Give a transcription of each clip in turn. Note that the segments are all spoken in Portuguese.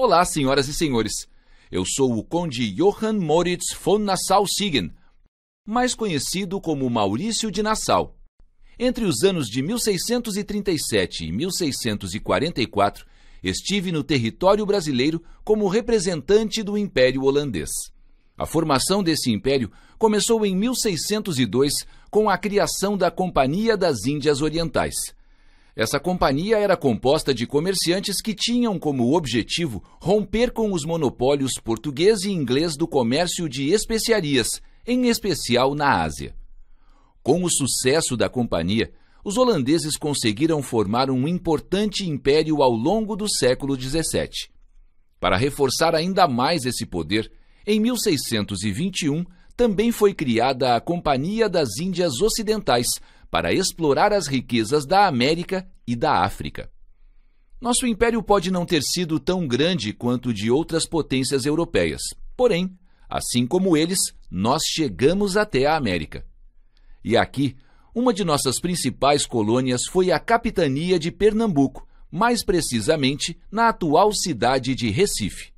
Olá, senhoras e senhores. Eu sou o Conde Johann Moritz von Nassau-Siegen, mais conhecido como Maurício de Nassau. Entre os anos de 1637 e 1644, estive no território brasileiro como representante do Império Holandês. A formação desse império começou em 1602 com a criação da Companhia das Índias Orientais. Essa companhia era composta de comerciantes que tinham como objetivo romper com os monopólios português e inglês do comércio de especiarias, em especial na Ásia. Com o sucesso da companhia, os holandeses conseguiram formar um importante império ao longo do século XVII. Para reforçar ainda mais esse poder, em 1621 também foi criada a Companhia das Índias Ocidentais, para explorar as riquezas da América e da África. Nosso império pode não ter sido tão grande quanto o de outras potências europeias, porém, assim como eles, nós chegamos até a América. E aqui, uma de nossas principais colônias foi a capitania de Pernambuco, mais precisamente na atual cidade de Recife.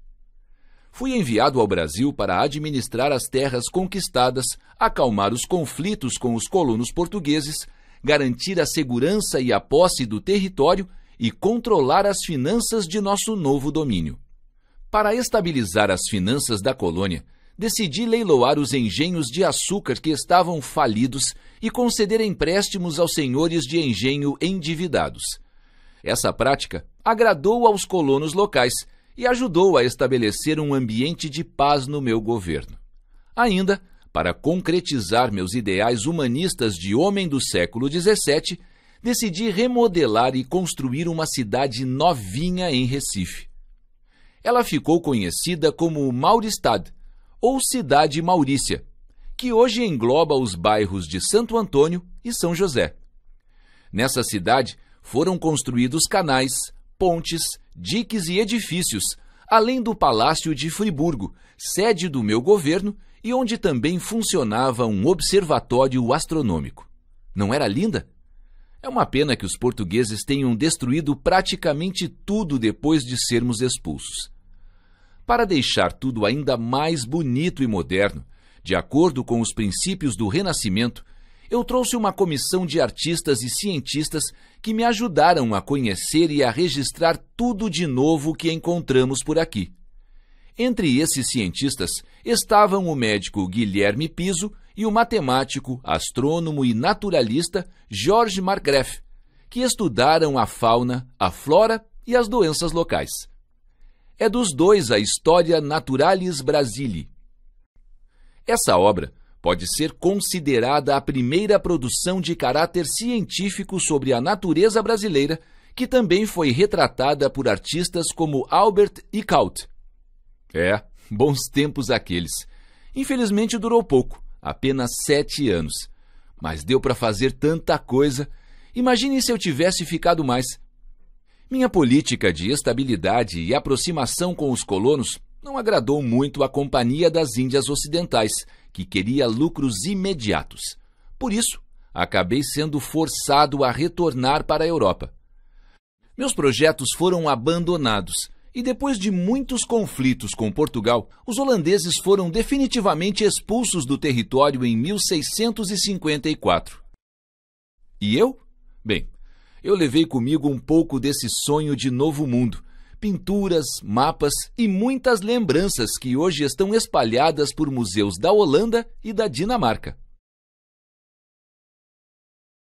Fui enviado ao Brasil para administrar as terras conquistadas, acalmar os conflitos com os colonos portugueses, garantir a segurança e a posse do território e controlar as finanças de nosso novo domínio. Para estabilizar as finanças da colônia, decidi leiloar os engenhos de açúcar que estavam falidos e conceder empréstimos aos senhores de engenho endividados. Essa prática agradou aos colonos locais e ajudou a estabelecer um ambiente de paz no meu governo. Ainda, para concretizar meus ideais humanistas de homem do século XVII, decidi remodelar e construir uma cidade novinha em Recife. Ela ficou conhecida como Mauristad, ou Cidade Maurícia, que hoje engloba os bairros de Santo Antônio e São José. Nessa cidade foram construídos canais, pontes diques e edifícios, além do Palácio de Friburgo, sede do meu governo e onde também funcionava um observatório astronômico. Não era linda? É uma pena que os portugueses tenham destruído praticamente tudo depois de sermos expulsos. Para deixar tudo ainda mais bonito e moderno, de acordo com os princípios do Renascimento, eu trouxe uma comissão de artistas e cientistas que me ajudaram a conhecer e a registrar tudo de novo que encontramos por aqui. Entre esses cientistas estavam o médico Guilherme Piso e o matemático, astrônomo e naturalista Jorge Margreff, que estudaram a fauna, a flora e as doenças locais. É dos dois a História Naturalis Brasili. Essa obra pode ser considerada a primeira produção de caráter científico sobre a natureza brasileira, que também foi retratada por artistas como Albert e Kaut. É, bons tempos aqueles. Infelizmente durou pouco, apenas sete anos. Mas deu para fazer tanta coisa. Imagine se eu tivesse ficado mais. Minha política de estabilidade e aproximação com os colonos não agradou muito a Companhia das Índias Ocidentais, que queria lucros imediatos. Por isso, acabei sendo forçado a retornar para a Europa. Meus projetos foram abandonados e, depois de muitos conflitos com Portugal, os holandeses foram definitivamente expulsos do território em 1654. E eu? Bem, eu levei comigo um pouco desse sonho de novo mundo pinturas, mapas e muitas lembranças que hoje estão espalhadas por museus da Holanda e da Dinamarca.